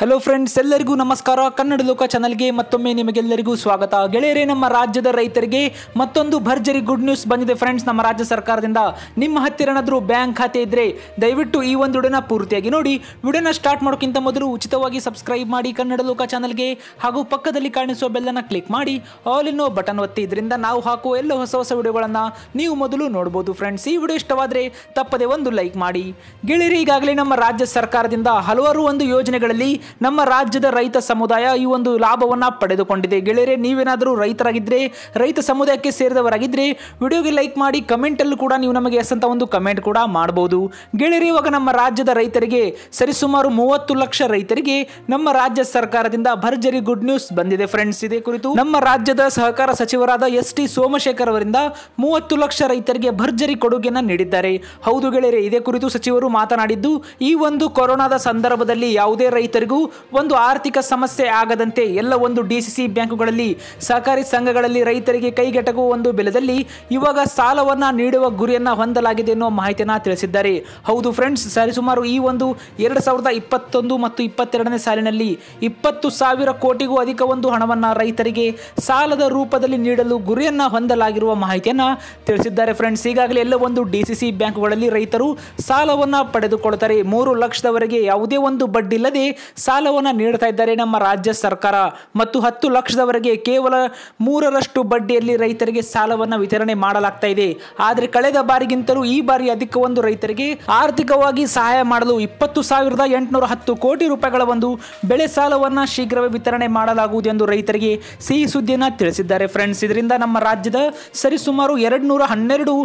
hello friends ಎಲ್ಲರಿಗೂ ನಮಸ್ಕಾರ ಕನ್ನಡ ಲೋಕ ಚಾನಲ್ಗೆ ಮತ್ತೊಮ್ಮೆ ನಿಮಗೆಲ್ಲರಿಗೂ ಸ್ವಾಗತ ಗೆಳೆಯರೆ ನಮ್ಮ ರಾಜ್ಯದ ರೈತರಿಗೆ ಮತ್ತೊಂದು ಭರ್ಜರಿ ಗುಡ್ ನ್ಯೂಸ್ ಬಂದಿದೆ ಫ್ರೆಂಡ್ಸ್ ನಮ್ಮ ರಾಜ್ಯ ಸರ್ಕಾರದಿಂದ ನಿಮ್ಮ ಹತ್ತಿರ ಏನಾದರೂ ಬ್ಯಾಂಕ್ ಖಾತೆ ಇದ್ದರೆ ದಯವಿಟ್ಟು ಈ ಒಂದು ಉಡನ ಪೂರ್ತಿಯಾಗಿ ನೋಡಿ ವಿಡಿಯೋನ ಸ್ಟಾರ್ಟ್ ಮಾಡೋಕ್ಕಿಂತ ಮೊದಲು ಉಚಿತವಾಗಿ ಸಬ್ಸ್ಕ್ರೈಬ್ ಮಾಡಿ ಕನ್ನಡ ಲೋಕ ಚಾನಲ್ಗೆ ಹಾಗೂ ಪಕ್ಕದಲ್ಲಿ ಕಾಣಿಸುವ ಬೆಲ್ಲನ್ನು ಕ್ಲಿಕ್ ಮಾಡಿ ಆಲ್ ಇನ್ನೋ ಬಟನ್ ಒತ್ತಿ ಇದರಿಂದ ನಾವು ಹಾಕುವ ಎಲ್ಲ ಹೊಸ ಹೊಸ ವಿಡಿಯೋಗಳನ್ನು ನೀವು ಮೊದಲು ನೋಡ್ಬೋದು ಫ್ರೆಂಡ್ಸ್ ಈ ವಿಡಿಯೋ ಇಷ್ಟವಾದರೆ ತಪ್ಪದೆ ಒಂದು ಲೈಕ್ ಮಾಡಿ ಗೆಳೆಯರಿ ಈಗಾಗಲೇ ನಮ್ಮ ರಾಜ್ಯ ಸರ್ಕಾರದಿಂದ ಹಲವಾರು ಒಂದು ಯೋಜನೆಗಳಲ್ಲಿ ನಮ್ಮ ರಾಜ್ಯದ ರೈತ ಸಮುದಾಯ ಈ ಒಂದು ಲಾಭವನ್ನು ಪಡೆದುಕೊಂಡಿದೆ ಗೆಳೆಯರೆ ನೀವೇನಾದರೂ ರೈತರಾಗಿದ್ದರೆ ರೈತ ಸಮುದಾಯಕ್ಕೆ ಸೇರಿದವರಾಗಿದ್ದರೆ ವಿಡಿಯೋಗೆ ಲೈಕ್ ಮಾಡಿ ಕಮೆಂಟಲ್ಲೂ ಕೂಡ ನೀವು ನಮಗೆ ಎಸ್ ಒಂದು ಕಮೆಂಟ್ ಕೂಡ ಮಾಡಬಹುದು ಗೆಳೆಯರೆ ಇವಾಗ ನಮ್ಮ ರಾಜ್ಯದ ರೈತರಿಗೆ ಸರಿಸುಮಾರು ಮೂವತ್ತು ಲಕ್ಷ ರೈತರಿಗೆ ನಮ್ಮ ರಾಜ್ಯ ಸರ್ಕಾರದಿಂದ ಭರ್ಜರಿ ಗುಡ್ ನ್ಯೂಸ್ ಬಂದಿದೆ ಫ್ರೆಂಡ್ಸ್ ಇದೇ ಕುರಿತು ನಮ್ಮ ರಾಜ್ಯದ ಸಹಕಾರ ಸಚಿವರಾದ ಎಸ್ ಟಿ ಸೋಮಶೇಖರ್ ಅವರಿಂದ ಮೂವತ್ತು ಲಕ್ಷ ರೈತರಿಗೆ ಭರ್ಜರಿ ಕೊಡುಗೆಯನ್ನು ನೀಡಿದ್ದಾರೆ ಹೌದು ಗೆಳೆಯರೆ ಇದೇ ಕುರಿತು ಸಚಿವರು ಮಾತನಾಡಿದ್ದು ಈ ಒಂದು ಕೊರೋನಾದ ಸಂದರ್ಭದಲ್ಲಿ ಯಾವುದೇ ರೈತರಿಗೂ ಒಂದು ಆರ್ಥಿಕ ಸಮಸ್ಯೆ ಆಗದಂತೆ ಎಲ್ಲ ಒಂದು ಡಿಸಿಸಿ ಬ್ಯಾಂಕುಗಳಲ್ಲಿ ಸಹಕಾರಿ ಸಂಘಗಳಲ್ಲಿ ರೈತರಿಗೆ ಕೈಗೆಟಕುವ ಒಂದು ಬೆಲೆದಲ್ಲಿ ಇವಾಗ ಸಾಲವನ್ನು ನೀಡುವ ಗುರಿಯನ್ನು ಹೊಂದಲಾಗಿದೆ ಎನ್ನುವ ಮಾಹಿತಿಯನ್ನು ತಿಳಿಸಿದ್ದಾರೆ ಹೌದು ಫ್ರೆಂಡ್ಸ್ ಸರಿಸುಮಾರು ಈ ಒಂದು ಎರಡು ಸಾವಿರದ ಇಪ್ಪತ್ತೊಂದು ಮತ್ತು ಇಪ್ಪತ್ತೆರಡನೇ ಸಾಲಿನಲ್ಲಿ ಇಪ್ಪತ್ತು ಸಾವಿರ ಕೋಟಿಗೂ ಅಧಿಕ ಒಂದು ಹಣವನ್ನು ರೈತರಿಗೆ ಸಾಲದ ರೂಪದಲ್ಲಿ ನೀಡಲು ಗುರಿಯನ್ನು ಹೊಂದಲಾಗಿರುವ ಮಾಹಿತಿಯನ್ನು ತಿಳಿಸಿದ್ದಾರೆ ಫ್ರೆಂಡ್ಸ್ ಈಗಾಗಲೇ ಎಲ್ಲ ಒಂದು ಡಿಸಿಸಿ ಬ್ಯಾಂಕುಗಳಲ್ಲಿ ರೈತರು ಸಾಲವನ್ನು ಪಡೆದುಕೊಳ್ಳುತ್ತಾರೆ ಮೂರು ಲಕ್ಷದವರೆಗೆ ಯಾವುದೇ ಒಂದು ಬಡ್ಡಿ ಇಲ್ಲದೆ ಸಾಲವನ್ನು ನೀಡ್ತಾ ಇದ್ದಾರೆ ನಮ್ಮ ರಾಜ್ಯ ಸರ್ಕಾರ ಮತ್ತು ಹತ್ತು ಲಕ್ಷದವರೆಗೆ ಕೇವಲ ಮೂರರಷ್ಟು ಬಡ್ಡಿಯಲ್ಲಿ ರೈತರಿಗೆ ಸಾಲವನ್ನು ವಿತರಣೆ ಮಾಡಲಾಗ್ತಾ ಇದೆ ಆದರೆ ಕಳೆದ ಬಾರಿಗಿಂತಲೂ ಈ ಬಾರಿ ಅಧಿಕ ಒಂದು ರೈತರಿಗೆ ಆರ್ಥಿಕವಾಗಿ ಸಹಾಯ ಮಾಡಲು ಇಪ್ಪತ್ತು ಸಾವಿರದ ಎಂಟುನೂರ ಹತ್ತು ಕೋಟಿ ರೂಪಾಯಿಗಳ ಒಂದು ಬೆಳೆ ಸಾಲವನ್ನು ಶೀಘ್ರವೇ ವಿತರಣೆ ಮಾಡಲಾಗುವುದು ಎಂದು ರೈತರಿಗೆ ಸಿಹಿ ಸುದ್ದಿಯನ್ನು ತಿಳಿಸಿದ್ದಾರೆ ಫ್ರೆಂಡ್ಸ್ ಇದರಿಂದ ನಮ್ಮ ರಾಜ್ಯದ ಸರಿಸುಮಾರು ಎರಡು ನೂರ ಹನ್ನೆರಡು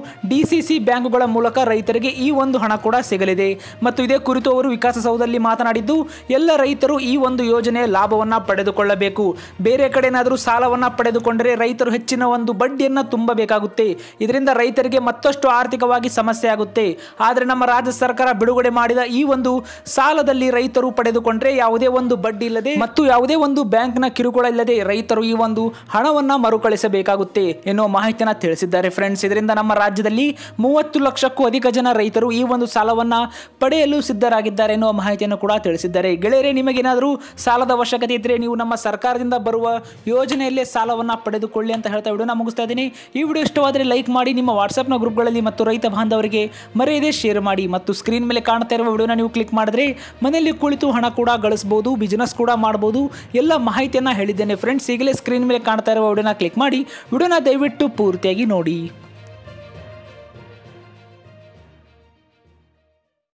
ಸಿ ಬ್ಯಾಂಕುಗಳ ಮೂಲಕ ರೈತರಿಗೆ ಈ ಒಂದು ಹಣ ಕೂಡ ಸಿಗಲಿದೆ ಮತ್ತು ಇದೇ ಕುರಿತು ಅವರು ವಿಕಾಸಸೌಧದಲ್ಲಿ ಮಾತನಾಡಿದ್ದು ಎಲ್ಲ ರೈತ ರೈತರು ಈ ಒಂದು ಯೋಜನೆಯ ಲಾಭವನ್ನು ಪಡೆದುಕೊಳ್ಳಬೇಕು ಬೇರೆ ಕಡೆನಾದರೂ ಸಾಲವನ್ನು ಪಡೆದುಕೊಂಡರೆ ರೈತರು ಹೆಚ್ಚಿನ ಒಂದು ಬಡ್ಡಿಯನ್ನು ತುಂಬಬೇಕಾಗುತ್ತೆ ಇದರಿಂದ ರೈತರಿಗೆ ಮತ್ತಷ್ಟು ಆರ್ಥಿಕವಾಗಿ ಸಮಸ್ಯೆ ಆಗುತ್ತೆ ಆದರೆ ನಮ್ಮ ರಾಜ್ಯ ಸರ್ಕಾರ ಬಿಡುಗಡೆ ಮಾಡಿದ ಈ ಒಂದು ಸಾಲದಲ್ಲಿ ರೈತರು ಪಡೆದುಕೊಂಡರೆ ಯಾವುದೇ ಒಂದು ಬಡ್ಡಿ ಇಲ್ಲದೆ ಮತ್ತು ಯಾವುದೇ ಒಂದು ಬ್ಯಾಂಕ್ನ ಕಿರುಕುಳ ಇಲ್ಲದೆ ರೈತರು ಈ ಒಂದು ಹಣವನ್ನ ಮರುಕಳಿಸಬೇಕಾಗುತ್ತೆ ಎನ್ನುವ ಮಾಹಿತಿಯನ್ನ ತಿಳಿಸಿದ್ದಾರೆ ಫ್ರೆಂಡ್ಸ್ ಇದರಿಂದ ನಮ್ಮ ರಾಜ್ಯದಲ್ಲಿ ಮೂವತ್ತು ಲಕ್ಷಕ್ಕೂ ಅಧಿಕ ಜನ ರೈತರು ಈ ಒಂದು ಸಾಲವನ್ನ ಪಡೆಯಲು ಸಿದ್ಧರಾಗಿದ್ದಾರೆ ಎನ್ನುವ ಮಾಹಿತಿಯನ್ನು ಕೂಡ ತಿಳಿಸಿದ್ದಾರೆ ಗೆಳೆಯರೆ ನಿಮಗೇನಾದರೂ ಸಾಲದ ಅವಶ್ಯಕತೆ ಇದ್ದರೆ ನೀವು ನಮ್ಮ ಸರ್ಕಾರದಿಂದ ಬರುವ ಯೋಜನೆಯಲ್ಲೇ ಸಾಲವನ್ನು ಪಡೆದುಕೊಳ್ಳಿ ಅಂತ ಹೇಳ್ತಾ ವಿಡಿಯೋನ ಮುಗಿಸ್ತಾ ಇದ್ದೀನಿ ಈ ವಿಡಿಯೋ ಇಷ್ಟವಾದರೆ ಲೈಕ್ ಮಾಡಿ ನಿಮ್ಮ ವಾಟ್ಸಪ್ನ ಗ್ರೂಪ್ಗಳಲ್ಲಿ ಮತ್ತು ರೈತ ಬಾಂಧವರಿಗೆ ಮರೆಯದೆ ಶೇರ್ ಮಾಡಿ ಮತ್ತು ಸ್ಕ್ರೀನ್ ಮೇಲೆ ಕಾಣ್ತಾ ಇರುವ ವಿಡಿಯೋನ ನೀವು ಕ್ಲಿಕ್ ಮಾಡಿದ್ರೆ ಮನೆಯಲ್ಲಿ ಕುಳಿತು ಹಣ ಕೂಡ ಗಳಿಸ್ಬೋದು ಬಿಸ್ನೆಸ್ ಕೂಡ ಮಾಡ್ಬೋದು ಎಲ್ಲ ಮಾಹಿತಿಯನ್ನು ಹೇಳಿದ್ದೇನೆ ಫ್ರೆಂಡ್ಸ್ ಈಗಲೇ ಸ್ಕ್ರೀನ್ ಮೇಲೆ ಕಾಣ್ತಾ ಇರುವ ವಿಡಿಯೋನ ಕ್ಲಿಕ್ ಮಾಡಿ ವಿಡಿಯೋನ ದಯವಿಟ್ಟು ಪೂರ್ತಿಯಾಗಿ ನೋಡಿ